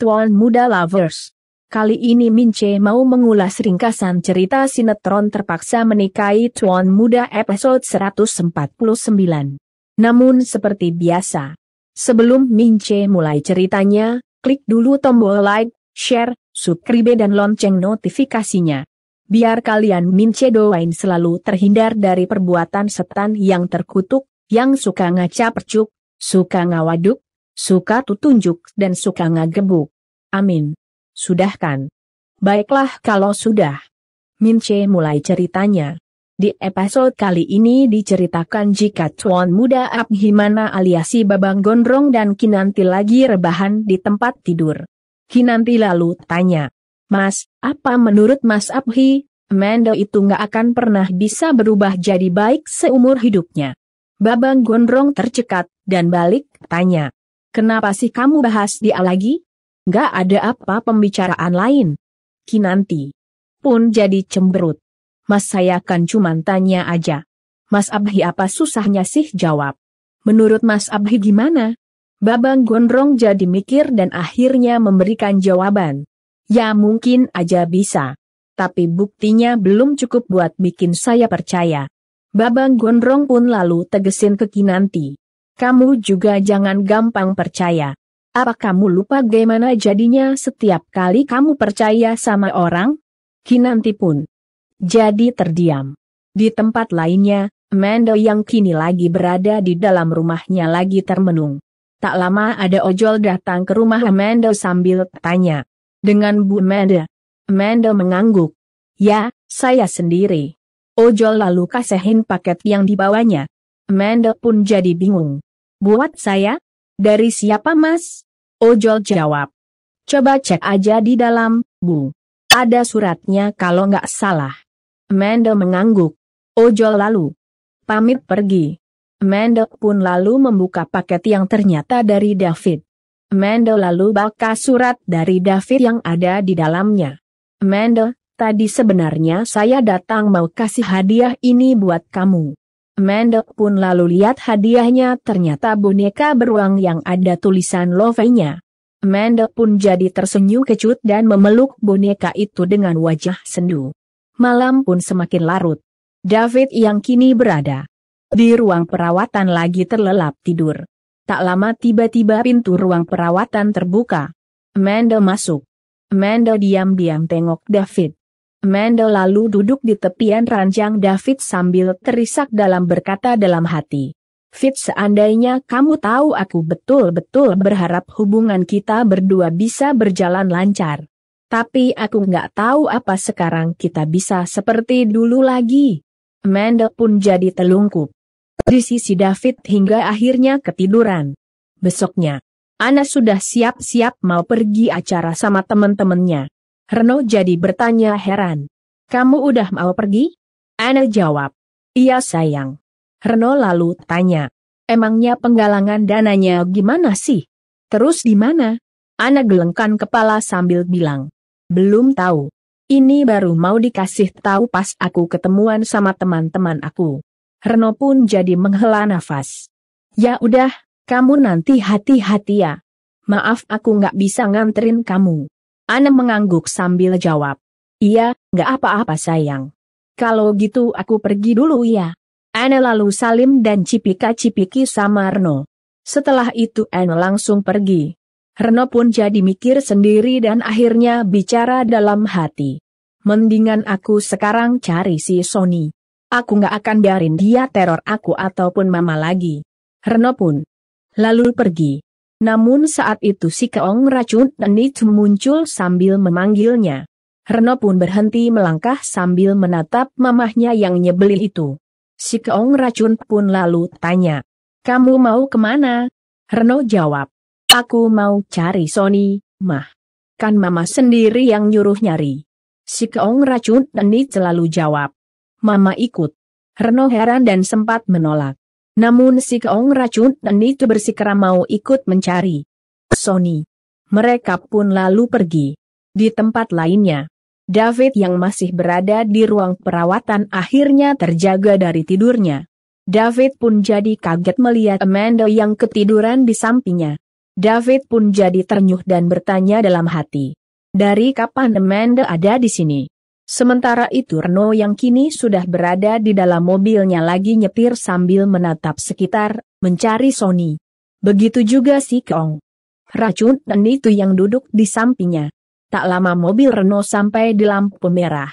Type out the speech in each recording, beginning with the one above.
tuan Muda Lovers. Kali ini Mince mau mengulas ringkasan cerita sinetron terpaksa menikahi Tuan Muda episode 149. Namun seperti biasa, sebelum Mince mulai ceritanya, klik dulu tombol like, share, subscribe dan lonceng notifikasinya. Biar kalian Mince doain selalu terhindar dari perbuatan setan yang terkutuk, yang suka ngaca percuk, suka ngawaduk, Suka tunjuk dan suka ngagebuk. Amin. Sudah kan? Baiklah kalau sudah. Mince mulai ceritanya. Di episode kali ini diceritakan jika Tuan Muda Abhimana alias Babang Gondrong dan Kinanti lagi rebahan di tempat tidur. Kinanti lalu tanya, Mas, apa menurut Mas Abhi, Mendo itu nggak akan pernah bisa berubah jadi baik seumur hidupnya? Babang Gondrong tercekat, dan balik tanya, Kenapa sih kamu bahas dia lagi? Gak ada apa pembicaraan lain. Kinanti pun jadi cemberut. Mas saya kan cuma tanya aja. Mas Abhi apa susahnya sih jawab? Menurut Mas Abhi gimana? Babang Gondrong jadi mikir dan akhirnya memberikan jawaban. Ya mungkin aja bisa. Tapi buktinya belum cukup buat bikin saya percaya. Babang Gondrong pun lalu tegesin ke Kinanti. Kamu juga jangan gampang percaya. Apa kamu lupa bagaimana jadinya setiap kali kamu percaya sama orang? Kinanti pun jadi terdiam. Di tempat lainnya, Mendo yang kini lagi berada di dalam rumahnya lagi termenung. Tak lama ada ojol datang ke rumah Mendo sambil tanya. Dengan Bu Mendo. Mendo mengangguk. Ya, saya sendiri. Ojol lalu kasihin paket yang dibawanya. Mendo pun jadi bingung. Buat saya? Dari siapa mas? Ojol jawab. Coba cek aja di dalam, bu. Ada suratnya kalau nggak salah. Mendel mengangguk. Ojol lalu. Pamit pergi. Mendel pun lalu membuka paket yang ternyata dari David. Mendel lalu baca surat dari David yang ada di dalamnya. Mendel, tadi sebenarnya saya datang mau kasih hadiah ini buat kamu. Mendel pun lalu lihat hadiahnya ternyata boneka beruang yang ada tulisan love-nya. Mendel pun jadi tersenyum kecut dan memeluk boneka itu dengan wajah sendu. Malam pun semakin larut. David yang kini berada di ruang perawatan lagi terlelap tidur. Tak lama tiba-tiba pintu ruang perawatan terbuka. Mendel masuk. Mendel diam-diam tengok David. Mendel lalu duduk di tepian ranjang David sambil terisak dalam berkata dalam hati. Fit seandainya kamu tahu aku betul-betul berharap hubungan kita berdua bisa berjalan lancar. Tapi aku nggak tahu apa sekarang kita bisa seperti dulu lagi. Mendel pun jadi telungkup. Di sisi David hingga akhirnya ketiduran. Besoknya, Ana sudah siap-siap mau pergi acara sama teman-temannya. Reno jadi bertanya heran. Kamu udah mau pergi? Ana jawab. Iya sayang. Reno lalu tanya. Emangnya penggalangan dananya gimana sih? Terus di mana? Ana gelengkan kepala sambil bilang. Belum tahu. Ini baru mau dikasih tahu pas aku ketemuan sama teman-teman aku. Reno pun jadi menghela nafas. Ya udah, kamu nanti hati-hati ya. Maaf aku nggak bisa nganterin kamu. Ana mengangguk sambil jawab. Iya, gak apa-apa sayang. Kalau gitu aku pergi dulu ya. Ana lalu salim dan cipika-cipiki sama Reno. Setelah itu Ana langsung pergi. Reno pun jadi mikir sendiri dan akhirnya bicara dalam hati. Mendingan aku sekarang cari si Sony. Aku gak akan biarin dia teror aku ataupun mama lagi. Reno pun lalu pergi. Namun saat itu si keong racun enit muncul sambil memanggilnya. Reno pun berhenti melangkah sambil menatap mamahnya yang nyebelin itu. Si keong racun pun lalu tanya, Kamu mau kemana? Reno jawab, Aku mau cari Sony, mah. Kan mama sendiri yang nyuruh nyari. Si keong racun enit selalu jawab, Mama ikut. Reno heran dan sempat menolak. Namun si keong racun dan itu bersikera mau ikut mencari. Sony. Mereka pun lalu pergi. Di tempat lainnya, David yang masih berada di ruang perawatan akhirnya terjaga dari tidurnya. David pun jadi kaget melihat Amanda yang ketiduran di sampingnya. David pun jadi ternyuh dan bertanya dalam hati. Dari kapan Amanda ada di sini? Sementara itu Reno yang kini sudah berada di dalam mobilnya lagi nyetir sambil menatap sekitar, mencari Sony. Begitu juga si Kong, Racun dan itu yang duduk di sampingnya. Tak lama mobil Reno sampai di lampu merah.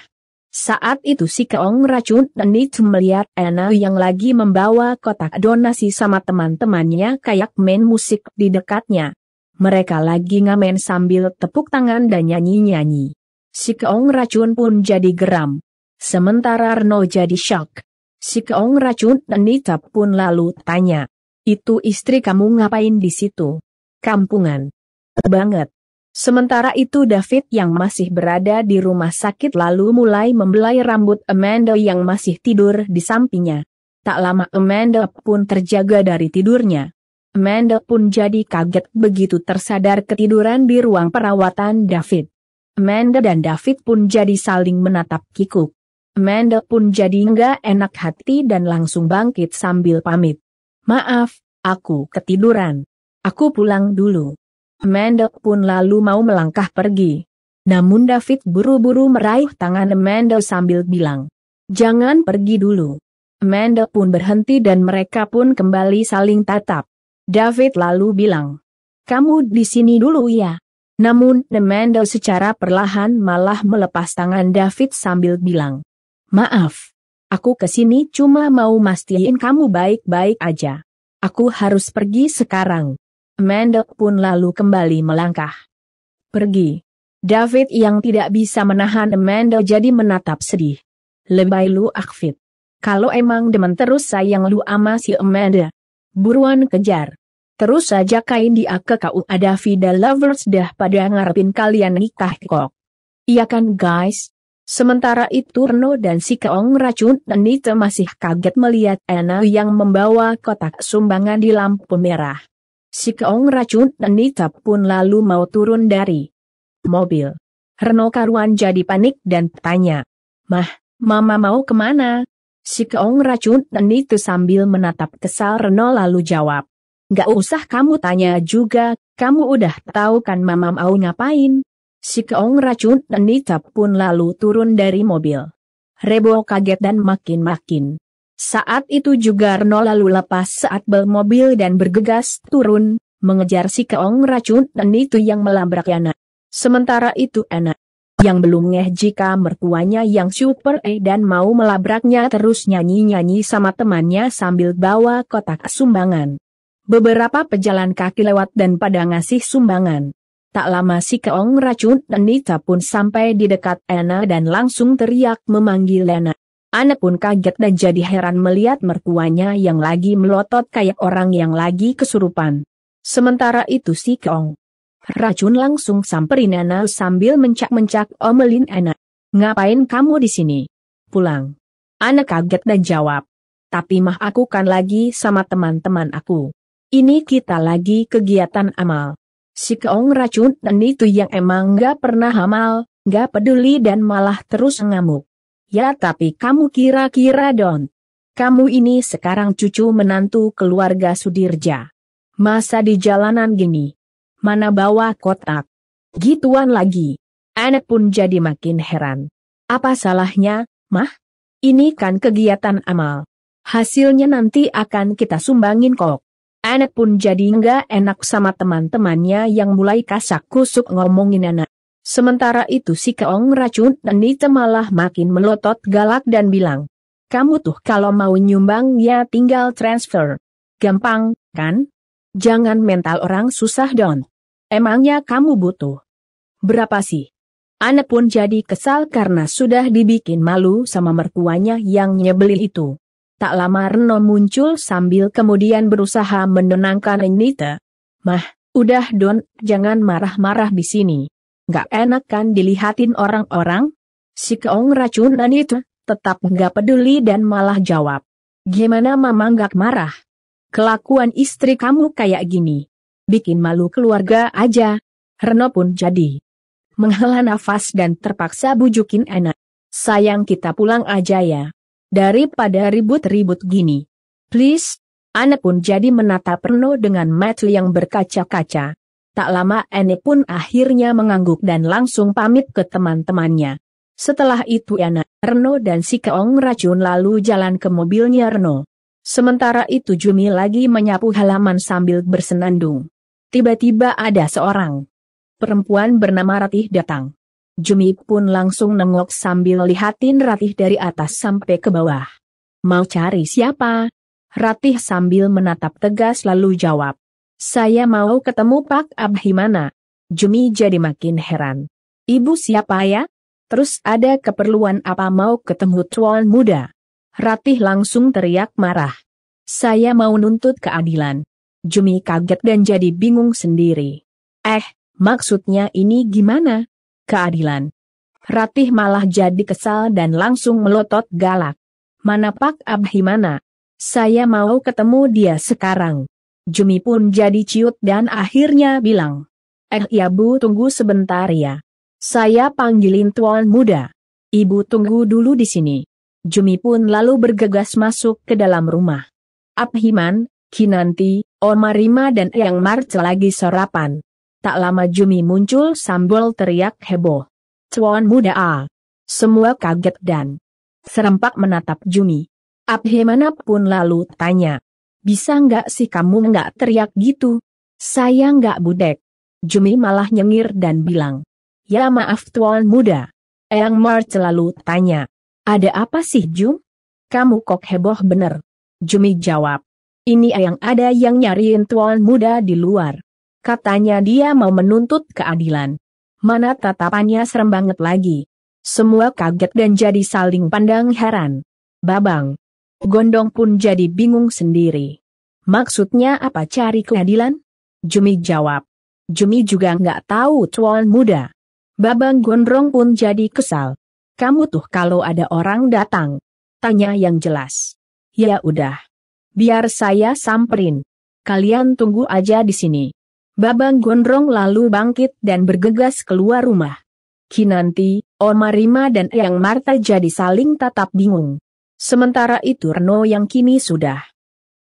Saat itu si Keong racun dan itu melihat Ena yang lagi membawa kotak donasi sama teman-temannya kayak main musik di dekatnya. Mereka lagi ngamen sambil tepuk tangan dan nyanyi-nyanyi. Si keong racun pun jadi geram. Sementara Reno jadi shock. Si keong racun Nita pun lalu tanya. Itu istri kamu ngapain di situ? Kampungan. Banget. Sementara itu David yang masih berada di rumah sakit lalu mulai membelai rambut Amanda yang masih tidur di sampingnya. Tak lama Amanda pun terjaga dari tidurnya. Amanda pun jadi kaget begitu tersadar ketiduran di ruang perawatan David. Amanda dan David pun jadi saling menatap kikuk. Mendel pun jadi nggak enak hati dan langsung bangkit sambil pamit. Maaf, aku ketiduran. Aku pulang dulu. Mendel pun lalu mau melangkah pergi. Namun David buru-buru meraih tangan Mendel sambil bilang, Jangan pergi dulu. Mendel pun berhenti dan mereka pun kembali saling tatap. David lalu bilang, Kamu di sini dulu ya. Namun, Nemendo secara perlahan malah melepas tangan David sambil bilang, Maaf, aku kesini cuma mau mastiin kamu baik-baik aja. Aku harus pergi sekarang. Mendel pun lalu kembali melangkah. Pergi. David yang tidak bisa menahan Mendel jadi menatap sedih. Lebay lu akfit. Kalau emang demen terus sayang lu ama si Amanda. Buruan kejar. Terus saja kain dia ke kau ada Vida Lovers dah pada ngarepin kalian nikah kok. Iya kan guys? Sementara itu Reno dan si Keong racun dan Nita masih kaget melihat Ena yang membawa kotak sumbangan di lampu merah. Si Keong racun dan Nita pun lalu mau turun dari mobil. Reno karuan jadi panik dan tanya. Mah, mama mau kemana? Si Keong racun dan Nita sambil menatap kesal Reno lalu jawab. Gak usah kamu tanya juga, kamu udah tahu kan mama mau ngapain? Si keong racun Nita pun lalu turun dari mobil. Rebo kaget dan makin-makin. Saat itu juga Reno lalu lepas saat bel mobil dan bergegas turun, mengejar si keong racun Nita yang melabrak Yana. Sementara itu enak yang belum ngeh jika mertuanya yang super eh dan mau melabraknya terus nyanyi-nyanyi sama temannya sambil bawa kotak sumbangan. Beberapa pejalan kaki lewat dan pada ngasih sumbangan. Tak lama si keong racun Nita pun sampai di dekat Ena dan langsung teriak memanggil Ena. Anna pun kaget dan jadi heran melihat mertuanya yang lagi melotot kayak orang yang lagi kesurupan. Sementara itu si Keong. Racun langsung samperin Ena sambil mencak-mencak omelin Ena. Ngapain kamu di sini? Pulang. Anna kaget dan jawab. Tapi mah aku kan lagi sama teman-teman aku. Ini kita lagi kegiatan amal. Si keong racun dan itu yang emang gak pernah amal, gak peduli dan malah terus ngamuk. Ya tapi kamu kira-kira don. Kamu ini sekarang cucu menantu keluarga Sudirja. Masa di jalanan gini? Mana bawa kotak? Gituan lagi. Anak pun jadi makin heran. Apa salahnya, mah? Ini kan kegiatan amal. Hasilnya nanti akan kita sumbangin kok. Anak pun jadi enggak enak sama teman-temannya yang mulai kasak kusuk ngomongin anak. Sementara itu si keong racun Denita malah makin melotot galak dan bilang, Kamu tuh kalau mau nyumbang ya tinggal transfer. Gampang, kan? Jangan mental orang susah don. Emangnya kamu butuh? Berapa sih? Anak pun jadi kesal karena sudah dibikin malu sama mertuanya yang nyebelin itu. Tak lama Reno muncul sambil kemudian berusaha menenangkan Anita. Mah, udah Don, jangan marah-marah di sini. Gak enak kan dilihatin orang-orang? Si keong racun itu, tetap gak peduli dan malah jawab. Gimana mama gak marah? Kelakuan istri kamu kayak gini. Bikin malu keluarga aja. Reno pun jadi. Menghela nafas dan terpaksa bujukin enak. Sayang kita pulang aja ya daripada ribut-ribut gini. Please. Anne pun jadi menatap Reno dengan mata yang berkaca-kaca. Tak lama Anne pun akhirnya mengangguk dan langsung pamit ke teman-temannya. Setelah itu Anna, Reno dan si Keong racun lalu jalan ke mobilnya Reno. Sementara itu Jumi lagi menyapu halaman sambil bersenandung. Tiba-tiba ada seorang perempuan bernama Ratih datang. Jumi pun langsung nengok sambil lihatin Ratih dari atas sampai ke bawah. Mau cari siapa? Ratih sambil menatap tegas lalu jawab. Saya mau ketemu Pak Abhimana. Jumi jadi makin heran. Ibu siapa ya? Terus ada keperluan apa mau ketemu tuan muda? Ratih langsung teriak marah. Saya mau nuntut keadilan. Jumi kaget dan jadi bingung sendiri. Eh, maksudnya ini gimana? keadilan. Ratih malah jadi kesal dan langsung melotot galak. Mana Pak Abhimana? Saya mau ketemu dia sekarang. Jumi pun jadi ciut dan akhirnya bilang. Eh ya Bu tunggu sebentar ya. Saya panggilin tuan muda. Ibu tunggu dulu di sini. Jumi pun lalu bergegas masuk ke dalam rumah. Abhiman, Kinanti, Omarima dan Yang Marce lagi sarapan. Tak lama Jumi muncul sambil teriak heboh. Cuan muda ah. Semua kaget dan serempak menatap Jumi. Abhemana pun lalu tanya. Bisa nggak sih kamu nggak teriak gitu? Saya nggak budek. Jumi malah nyengir dan bilang. Ya maaf tuan muda. Eyang Mar selalu tanya. Ada apa sih Jum? Kamu kok heboh bener. Jumi jawab. Ini yang ada yang nyariin tuan muda di luar. Katanya dia mau menuntut keadilan. Mana tatapannya serem banget lagi. Semua kaget dan jadi saling pandang heran. Babang. Gondong pun jadi bingung sendiri. Maksudnya apa cari keadilan? Jumi jawab. Jumi juga nggak tahu tuan muda. Babang Gondrong pun jadi kesal. Kamu tuh kalau ada orang datang. Tanya yang jelas. Ya udah. Biar saya samperin. Kalian tunggu aja di sini. Babang Gondrong lalu bangkit dan bergegas keluar rumah. Kinanti, Omarima dan Eyang Marta jadi saling tatap bingung. Sementara itu Reno yang kini sudah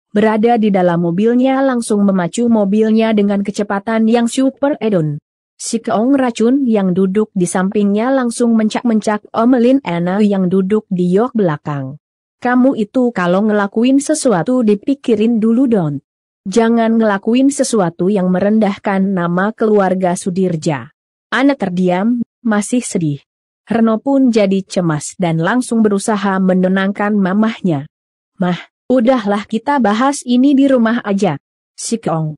berada di dalam mobilnya langsung memacu mobilnya dengan kecepatan yang super edon. Si keong racun yang duduk di sampingnya langsung mencak-mencak Omelin Ena yang duduk di yok belakang. Kamu itu kalau ngelakuin sesuatu dipikirin dulu don. Jangan ngelakuin sesuatu yang merendahkan nama keluarga Sudirja. Anak terdiam, masih sedih. Reno pun jadi cemas dan langsung berusaha menenangkan mamahnya. Mah, udahlah kita bahas ini di rumah aja. Si Kong.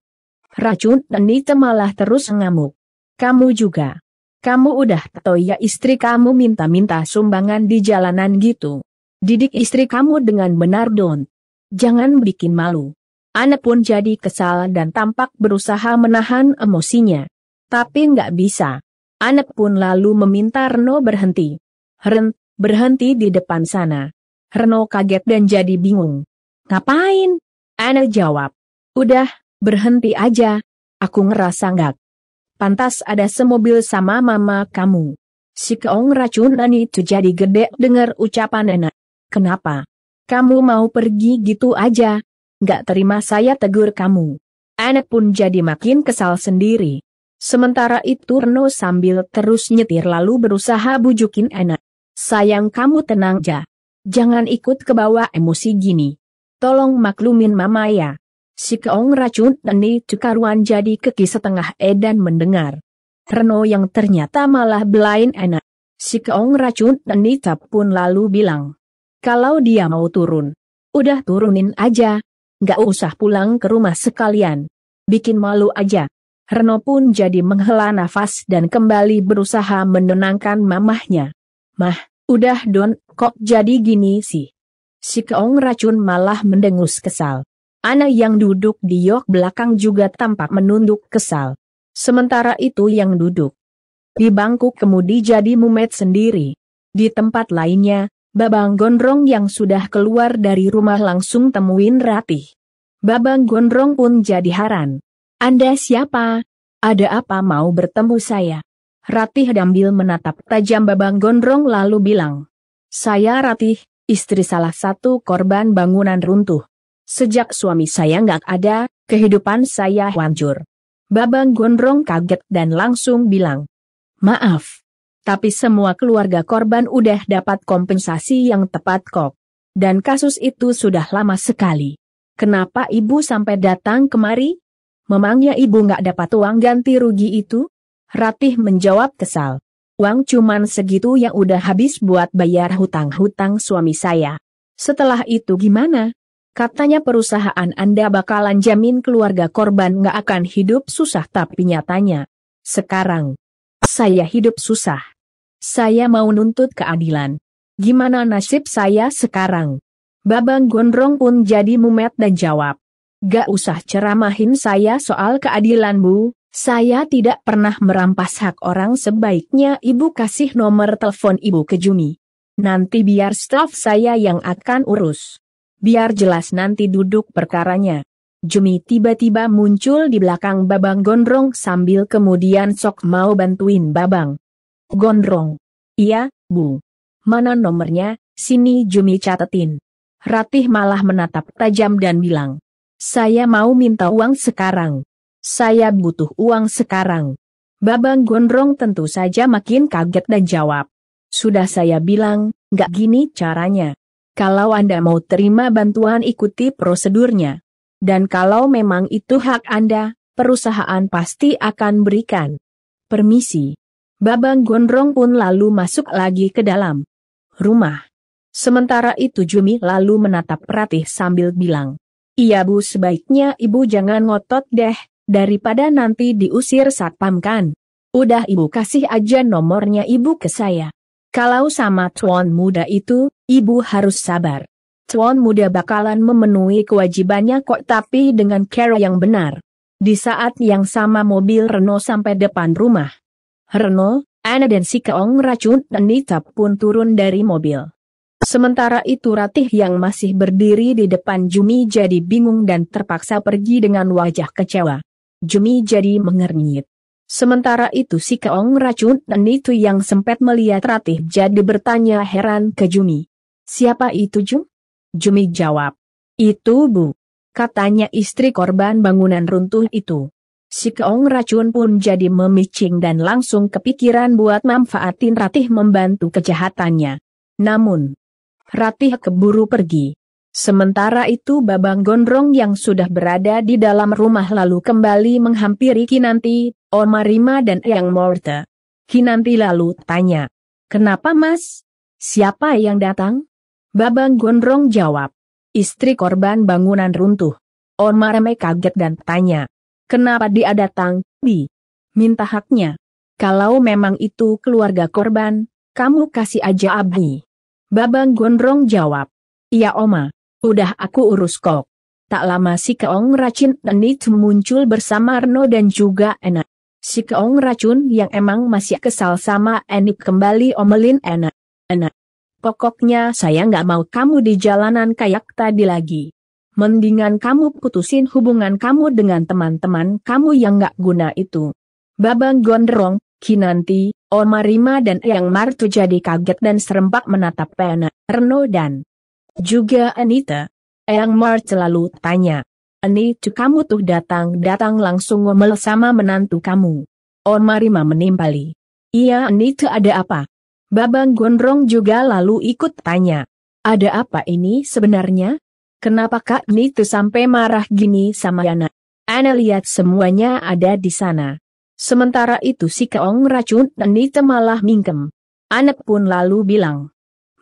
Racun Nita malah terus ngamuk. Kamu juga. Kamu udah tahu ya istri kamu minta-minta sumbangan di jalanan gitu. Didik istri kamu dengan benar Don. Jangan bikin malu. Ane pun jadi kesal dan tampak berusaha menahan emosinya. Tapi nggak bisa. Ane pun lalu meminta Reno berhenti. Ren, berhenti di depan sana. Reno kaget dan jadi bingung. Ngapain? Ane jawab. Udah, berhenti aja. Aku ngerasa nggak. Pantas ada semobil sama mama kamu. Si keong racun nani itu jadi gede dengar ucapan nenek. Kenapa? Kamu mau pergi gitu aja, gak terima saya tegur kamu. Anak pun jadi makin kesal sendiri. Sementara itu Reno sambil terus nyetir lalu berusaha bujukin anak. Sayang kamu tenang ja. Jangan ikut ke bawah emosi gini. Tolong maklumin mama ya. Si keong racun neni cukaruan jadi keki setengah edan mendengar. Reno yang ternyata malah belain anak. Si keong racun neni pun lalu bilang. Kalau dia mau turun, udah turunin aja, gak usah pulang ke rumah sekalian. Bikin malu aja. Reno pun jadi menghela nafas dan kembali berusaha menenangkan mamahnya. Mah, udah don, kok jadi gini sih? Si keong racun malah mendengus kesal. Ana yang duduk di yok belakang juga tampak menunduk kesal. Sementara itu yang duduk di bangku kemudi jadi mumet sendiri. Di tempat lainnya, Babang Gondrong yang sudah keluar dari rumah langsung temuin Ratih. Babang Gondrong pun jadi haran. Anda siapa? Ada apa mau bertemu saya? Ratih Dambil menatap tajam Babang Gondrong lalu bilang. Saya Ratih, istri salah satu korban bangunan runtuh. Sejak suami saya nggak ada, kehidupan saya hancur. Babang Gondrong kaget dan langsung bilang, Maaf, tapi semua keluarga korban udah dapat kompensasi yang tepat kok. Dan kasus itu sudah lama sekali. Kenapa ibu sampai datang kemari? Memangnya ibu nggak dapat uang ganti rugi itu? Ratih menjawab kesal. Uang cuman segitu yang udah habis buat bayar hutang-hutang suami saya. Setelah itu gimana? Katanya perusahaan Anda bakalan jamin keluarga korban nggak akan hidup susah tapi nyatanya. Sekarang, saya hidup susah. Saya mau nuntut keadilan. Gimana nasib saya sekarang? Babang Gondrong pun jadi mumet dan jawab. Gak usah ceramahin saya soal keadilan bu, saya tidak pernah merampas hak orang sebaiknya ibu kasih nomor telepon ibu ke Jumi. Nanti biar staff saya yang akan urus. Biar jelas nanti duduk perkaranya. Jumi tiba-tiba muncul di belakang Babang Gondrong sambil kemudian sok mau bantuin Babang. Gondrong. Iya, Bu. Mana nomornya, sini Jumi catetin. Ratih malah menatap tajam dan bilang. Saya mau minta uang sekarang. Saya butuh uang sekarang. Babang Gondrong tentu saja makin kaget dan jawab. Sudah saya bilang, nggak gini caranya. Kalau Anda mau terima bantuan ikuti prosedurnya. Dan kalau memang itu hak Anda, perusahaan pasti akan berikan. Permisi. Babang Gondrong pun lalu masuk lagi ke dalam rumah. Sementara itu Jumi lalu menatap Ratih sambil bilang, Iya bu sebaiknya ibu jangan ngotot deh, daripada nanti diusir satpam kan. Udah ibu kasih aja nomornya ibu ke saya. Kalau sama tuan muda itu, ibu harus sabar. Tuan muda bakalan memenuhi kewajibannya kok tapi dengan cara yang benar. Di saat yang sama mobil Renault sampai depan rumah. Reno, Ana dan si Keong racun dan Nita pun turun dari mobil. Sementara itu Ratih yang masih berdiri di depan Jumi jadi bingung dan terpaksa pergi dengan wajah kecewa. Jumi jadi mengernyit. Sementara itu si Keong racun dan itu yang sempat melihat Ratih jadi bertanya heran ke Jumi. Siapa itu Jum? Jumi jawab. Itu Bu. Katanya istri korban bangunan runtuh itu. Si keong racun pun jadi memicing dan langsung kepikiran buat manfaatin Ratih membantu kejahatannya. Namun, Ratih keburu pergi. Sementara itu Babang Gondrong yang sudah berada di dalam rumah lalu kembali menghampiri Kinanti, Omarima dan Yang Morte. Kinanti lalu tanya, Kenapa mas? Siapa yang datang? Babang Gondrong jawab, Istri korban bangunan runtuh. Omarime kaget dan tanya, Kenapa dia datang, Bi? Minta haknya. Kalau memang itu keluarga korban, kamu kasih aja Abi. Babang Gondrong jawab. Iya Oma, udah aku urus kok. Tak lama si Keong racun Enit muncul bersama Arno dan juga Enak. Si Keong Racun yang emang masih kesal sama Enik kembali omelin Enak. Enak. Pokoknya saya nggak mau kamu di jalanan kayak tadi lagi. Mendingan kamu putusin hubungan kamu dengan teman-teman kamu yang gak guna itu. Babang Gondrong, Kinanti, Omarima dan Yang Martu jadi kaget dan serempak menatap Pena, Reno dan juga Anita. Yang Martu selalu tanya, Anita kamu tuh datang-datang langsung ngomel sama menantu kamu. Omarima menimpali. Iya Anita ada apa? Babang Gondrong juga lalu ikut tanya. Ada apa ini sebenarnya? Kenapa Kak Nitu sampai marah gini sama Yana? Ana lihat semuanya ada di sana. Sementara itu si Keong racun dan Nita malah mingkem. Ana pun lalu bilang.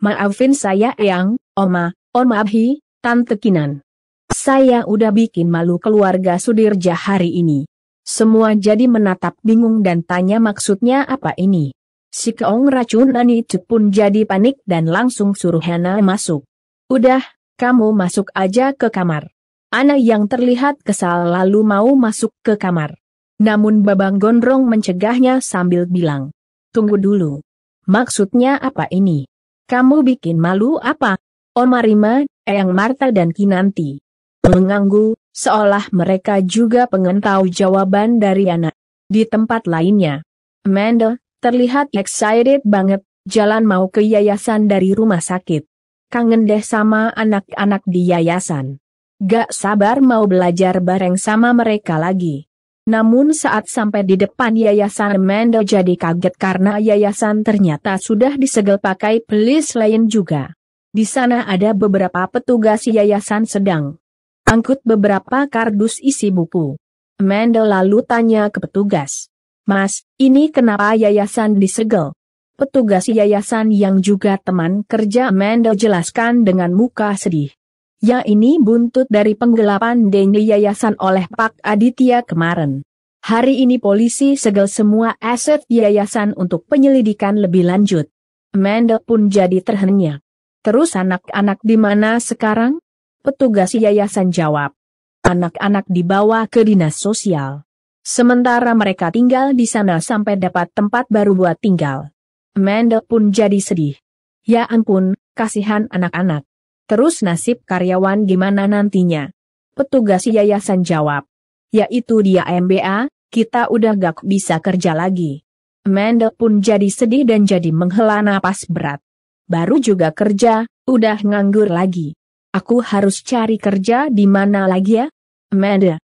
Maafin saya Eyang, Oma, Oma Abhi, Tante Kinan. Saya udah bikin malu keluarga Sudirja hari ini. Semua jadi menatap bingung dan tanya maksudnya apa ini. Si Keong racun dan itu pun jadi panik dan langsung suruh Hana masuk. Udah, kamu masuk aja ke kamar. Ana yang terlihat kesal lalu mau masuk ke kamar. Namun Babang Gondrong mencegahnya sambil bilang, Tunggu dulu. Maksudnya apa ini? Kamu bikin malu apa? Omarima, Eyang Marta dan Kinanti. Menganggu, seolah mereka juga pengen tahu jawaban dari anak. Di tempat lainnya, Mendel terlihat excited banget, jalan mau ke yayasan dari rumah sakit kangen deh sama anak-anak di yayasan. Gak sabar mau belajar bareng sama mereka lagi. Namun saat sampai di depan yayasan Mendo jadi kaget karena yayasan ternyata sudah disegel pakai pelis lain juga. Di sana ada beberapa petugas yayasan sedang angkut beberapa kardus isi buku. Mendel lalu tanya ke petugas. Mas, ini kenapa yayasan disegel? Petugas yayasan yang juga teman kerja Mendel jelaskan dengan muka sedih. Ya ini buntut dari penggelapan deni yayasan oleh Pak Aditya kemarin. Hari ini polisi segel semua aset yayasan untuk penyelidikan lebih lanjut. Mendel pun jadi terhenyak. Terus anak-anak di mana sekarang? Petugas yayasan jawab. Anak-anak dibawa ke dinas sosial. Sementara mereka tinggal di sana sampai dapat tempat baru buat tinggal. Mendel pun jadi sedih. Ya ampun, kasihan anak-anak. Terus nasib karyawan gimana nantinya? Petugas yayasan jawab. Yaitu dia MBA, kita udah gak bisa kerja lagi. Mendel pun jadi sedih dan jadi menghela napas berat. Baru juga kerja, udah nganggur lagi. Aku harus cari kerja di mana lagi ya? Mendel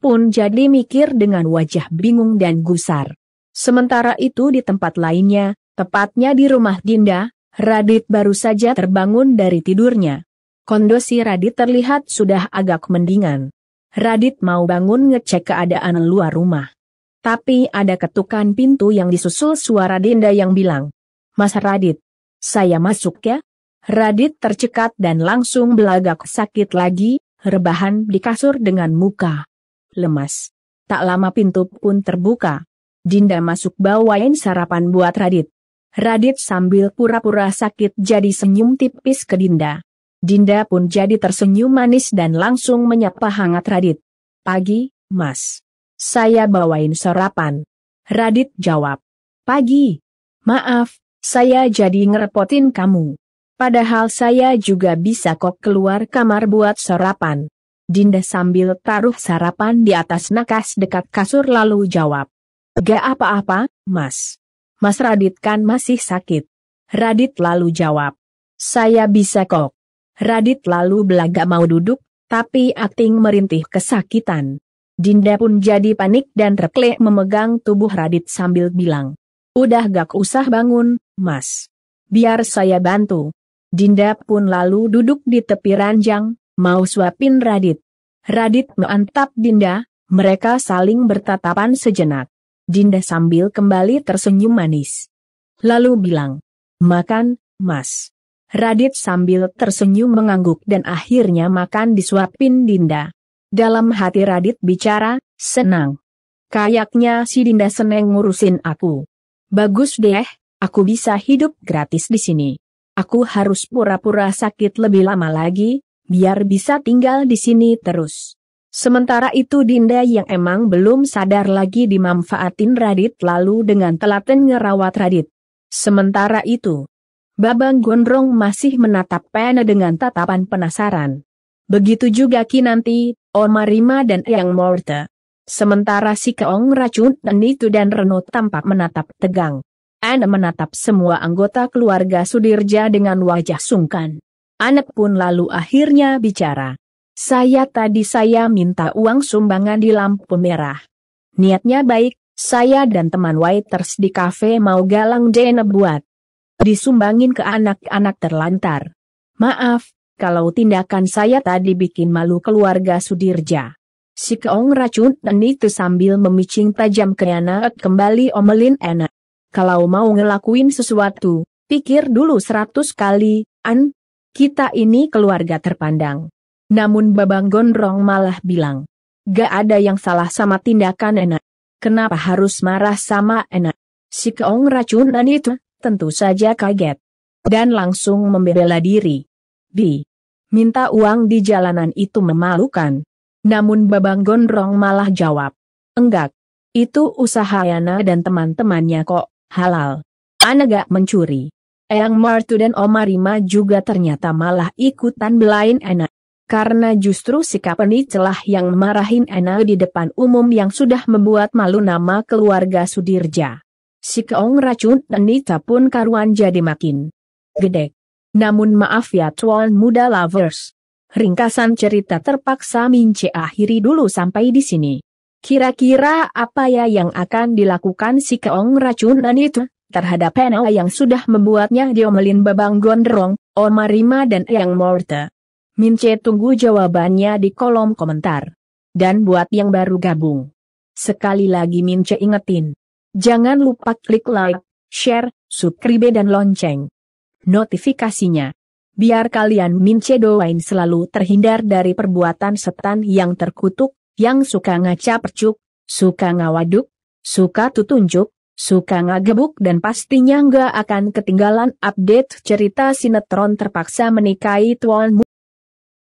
pun jadi mikir dengan wajah bingung dan gusar. Sementara itu di tempat lainnya, Tepatnya di rumah Dinda, Radit baru saja terbangun dari tidurnya. Kondisi Radit terlihat sudah agak mendingan. Radit mau bangun ngecek keadaan luar rumah. Tapi ada ketukan pintu yang disusul suara Dinda yang bilang, Mas Radit, saya masuk ya? Radit tercekat dan langsung belagak sakit lagi, rebahan di kasur dengan muka lemas. Tak lama pintu pun terbuka. Dinda masuk bawain sarapan buat Radit. Radit sambil pura-pura sakit jadi senyum tipis ke Dinda. Dinda pun jadi tersenyum manis dan langsung menyapa hangat Radit. Pagi, Mas. Saya bawain sarapan. Radit jawab. Pagi. Maaf, saya jadi ngerepotin kamu. Padahal saya juga bisa kok keluar kamar buat sarapan. Dinda sambil taruh sarapan di atas nakas dekat kasur lalu jawab. Gak apa-apa, Mas. Mas Radit kan masih sakit. Radit lalu jawab. Saya bisa kok. Radit lalu belaga mau duduk, tapi akting merintih kesakitan. Dinda pun jadi panik dan reklek memegang tubuh Radit sambil bilang. Udah gak usah bangun, mas. Biar saya bantu. Dinda pun lalu duduk di tepi ranjang, mau suapin Radit. Radit meantap Dinda, mereka saling bertatapan sejenak. Dinda sambil kembali tersenyum manis. Lalu bilang, makan, mas. Radit sambil tersenyum mengangguk dan akhirnya makan disuapin Dinda. Dalam hati Radit bicara, senang. Kayaknya si Dinda seneng ngurusin aku. Bagus deh, aku bisa hidup gratis di sini. Aku harus pura-pura sakit lebih lama lagi, biar bisa tinggal di sini terus. Sementara itu Dinda yang emang belum sadar lagi dimanfaatin Radit lalu dengan telaten ngerawat Radit. Sementara itu, Babang Gondrong masih menatap Pena dengan tatapan penasaran. Begitu juga Ki Kinanti, Omarima dan yang Morte. Sementara si Keong Racun dan Nitu dan Reno tampak menatap tegang. Anne menatap semua anggota keluarga Sudirja dengan wajah sungkan. Anak pun lalu akhirnya bicara. Saya tadi saya minta uang sumbangan di lampu merah. Niatnya baik, saya dan teman waiters di kafe mau galang dana buat. Disumbangin ke anak-anak terlantar. Maaf, kalau tindakan saya tadi bikin malu keluarga Sudirja. Si keong racun dan itu sambil memicing tajam ke anak kembali omelin enak. Kalau mau ngelakuin sesuatu, pikir dulu seratus kali, an. Kita ini keluarga terpandang. Namun Babang Gondrong malah bilang, gak ada yang salah sama tindakan enak. Kenapa harus marah sama enak? Si keong racunan itu, tentu saja kaget. Dan langsung membela diri. B. Minta uang di jalanan itu memalukan. Namun Babang Gondrong malah jawab. Enggak. Itu usaha Yana dan teman-temannya kok, halal. Ana gak mencuri. Eyang Martu dan Omarima juga ternyata malah ikutan belain enak. Karena justru sikap ini celah yang marahin Ena di depan umum yang sudah membuat malu nama keluarga Sudirja. Si keong racun Anita pun karuan jadi makin gede. Namun maaf ya tuan muda lovers. Ringkasan cerita terpaksa Mince akhiri dulu sampai di sini. Kira-kira apa ya yang akan dilakukan si keong racunan itu terhadap Ena yang sudah membuatnya diomelin babang gondrong, Omarima dan Yang Morte? Mince tunggu jawabannya di kolom komentar. Dan buat yang baru gabung. Sekali lagi Mince ingetin. Jangan lupa klik like, share, subscribe dan lonceng. Notifikasinya. Biar kalian Mince doain selalu terhindar dari perbuatan setan yang terkutuk, yang suka ngaca percuk, suka ngawaduk, suka tutunjuk, suka ngagebuk dan pastinya nggak akan ketinggalan update cerita sinetron terpaksa menikahi tuanmu.